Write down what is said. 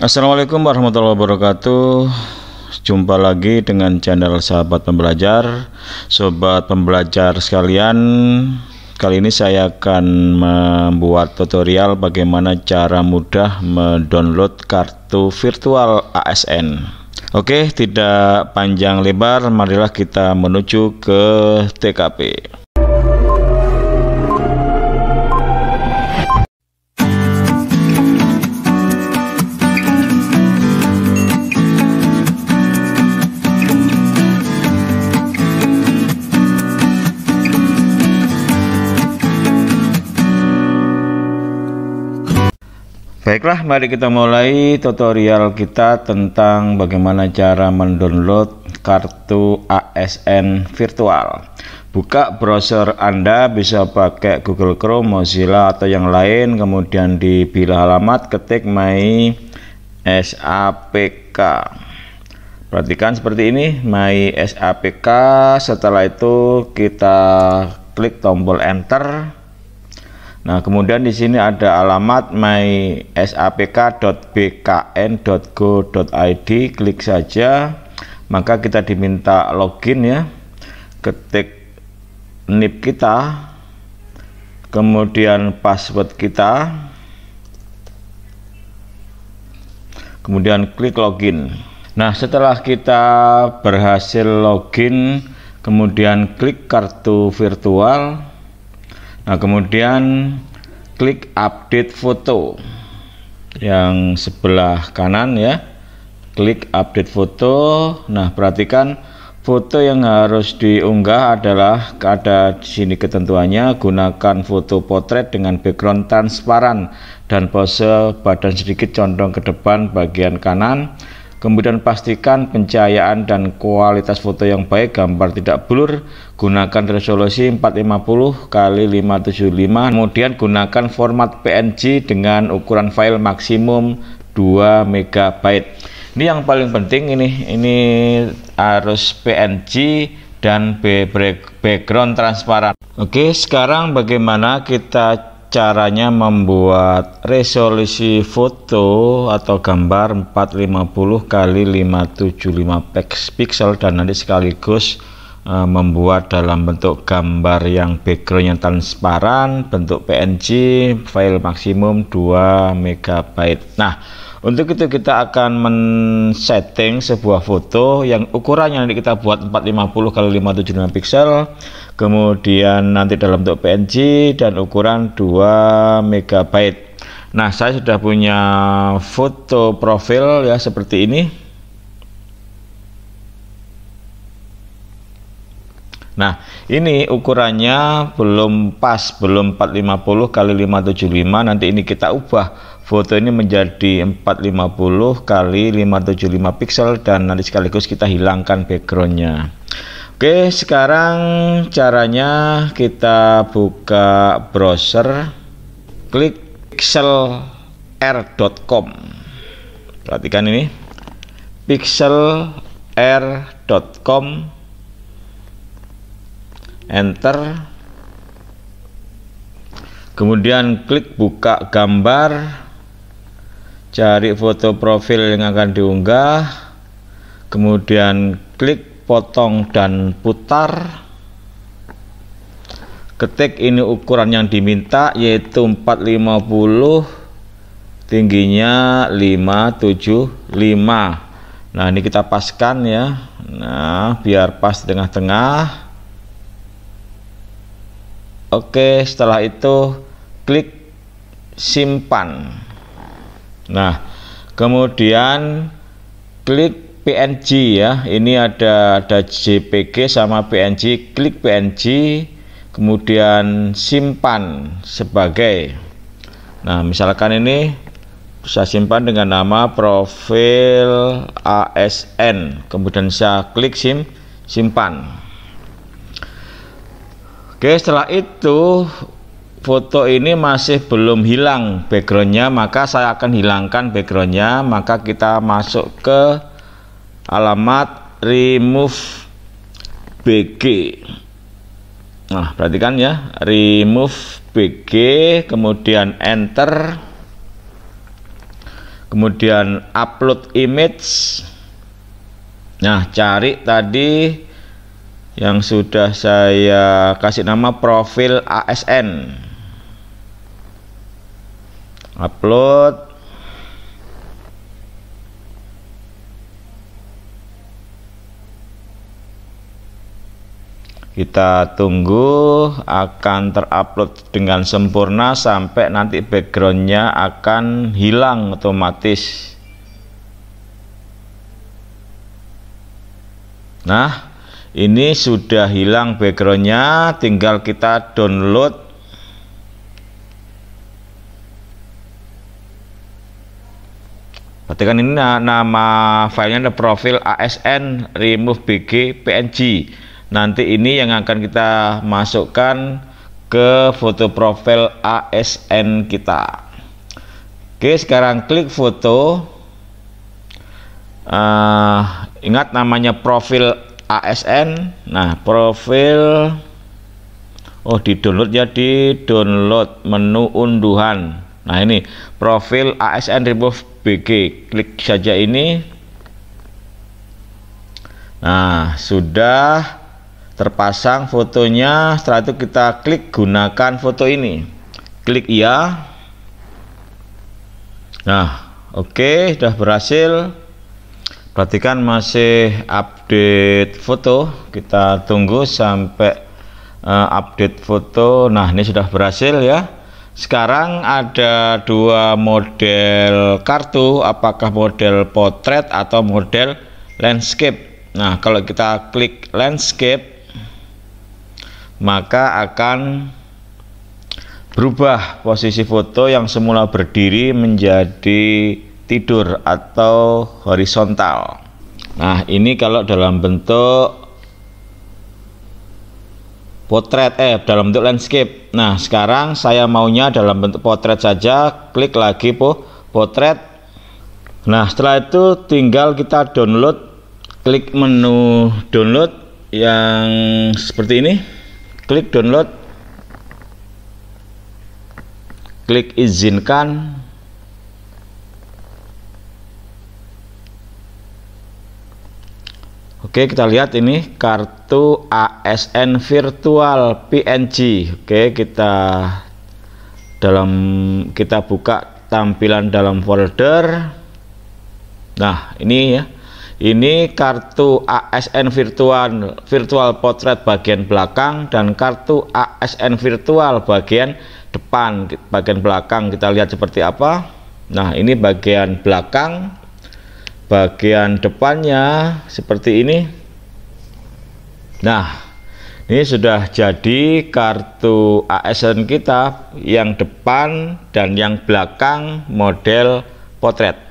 Assalamualaikum warahmatullahi wabarakatuh. Jumpa lagi dengan channel Sahabat Pembelajar. Sobat pembelajar sekalian, kali ini saya akan membuat tutorial bagaimana cara mudah mendownload kartu virtual ASN. Oke, tidak panjang lebar, marilah kita menuju ke TKP. Baiklah, mari kita mulai tutorial kita tentang bagaimana cara mendownload kartu ASN virtual. Buka browser Anda bisa pakai Google Chrome, Mozilla atau yang lain, kemudian di bila alamat ketik my SAPK. Perhatikan seperti ini, my SAPK. Setelah itu kita klik tombol enter Nah, kemudian di sini ada alamat mysapk.bkn.go.id, klik saja. Maka kita diminta login ya. Ketik NIP kita, kemudian password kita. Kemudian klik login. Nah, setelah kita berhasil login, kemudian klik kartu virtual Nah, kemudian klik update foto yang sebelah kanan ya. Klik update foto. Nah, perhatikan foto yang harus diunggah adalah ada di sini ketentuannya gunakan foto potret dengan background transparan dan pose badan sedikit condong ke depan bagian kanan Kemudian pastikan pencahayaan dan kualitas foto yang baik, gambar tidak blur. Gunakan resolusi 450 kali 575. Kemudian gunakan format PNG dengan ukuran file maksimum 2 MB. Ini yang paling penting ini ini harus PNG dan background transparan. Oke, sekarang bagaimana kita caranya membuat resolusi foto atau gambar 450 kali 575 pixel dan nanti sekaligus e, membuat dalam bentuk gambar yang backgroundnya transparan bentuk PNG file maksimum 2 MB nah untuk itu kita akan men-setting sebuah foto yang ukurannya nanti kita buat 450 kali 575 pixel kemudian nanti dalam bentuk PNG dan ukuran 2 MB nah saya sudah punya foto profil ya seperti ini Nah, ini ukurannya belum pas, belum 450 x 575. Nanti ini kita ubah foto ini menjadi 450 x 575 pixel dan nanti sekaligus kita hilangkan backgroundnya. Oke, sekarang caranya kita buka browser, klik pixelr.com. Perhatikan ini. pixelr.com enter kemudian klik buka gambar cari foto profil yang akan diunggah kemudian klik potong dan putar ketik ini ukuran yang diminta yaitu 450 tingginya 575 nah ini kita paskan ya nah biar pas tengah-tengah oke setelah itu klik simpan nah kemudian klik PNG ya. Ini ada ada JPG sama PNG. Klik PNG, kemudian simpan sebagai. Nah, misalkan ini saya simpan dengan nama profil ASN. Kemudian saya klik sim simpan. Oke, setelah itu foto ini masih belum hilang backgroundnya maka saya akan hilangkan backgroundnya maka kita masuk ke alamat remove BG nah perhatikan ya remove BG kemudian enter kemudian upload image nah cari tadi yang sudah saya kasih nama profil ASN upload kita tunggu akan terupload dengan sempurna sampai nanti backgroundnya akan hilang otomatis nah ini sudah hilang backgroundnya tinggal kita download Perhatikan ini nama filenya ada profil asn remove bg png nanti ini yang akan kita masukkan ke foto profil ASN kita oke sekarang klik foto uh, ingat namanya profil ASN nah profil oh di download ya di download menu unduhan nah ini profil ASN Remove BG klik saja ini nah sudah terpasang fotonya setelah itu kita klik gunakan foto ini klik iya nah oke okay, sudah berhasil perhatikan masih update foto kita tunggu sampai uh, update foto nah ini sudah berhasil ya sekarang ada dua model kartu apakah model potret atau model landscape nah kalau kita klik landscape maka akan berubah posisi foto yang semula berdiri menjadi tidur atau horizontal. Nah, ini kalau dalam bentuk potret eh dalam bentuk landscape. Nah, sekarang saya maunya dalam bentuk potret saja, klik lagi po potret. Nah, setelah itu tinggal kita download, klik menu download yang seperti ini klik download klik izinkan Oke kita lihat ini kartu ASN virtual PNG Oke kita dalam kita buka tampilan dalam folder Nah ini ya ini kartu ASN virtual virtual potret bagian belakang dan kartu ASN virtual bagian depan. Bagian belakang kita lihat seperti apa. Nah, ini bagian belakang. Bagian depannya seperti ini. Nah, ini sudah jadi kartu ASN kita yang depan dan yang belakang model potret.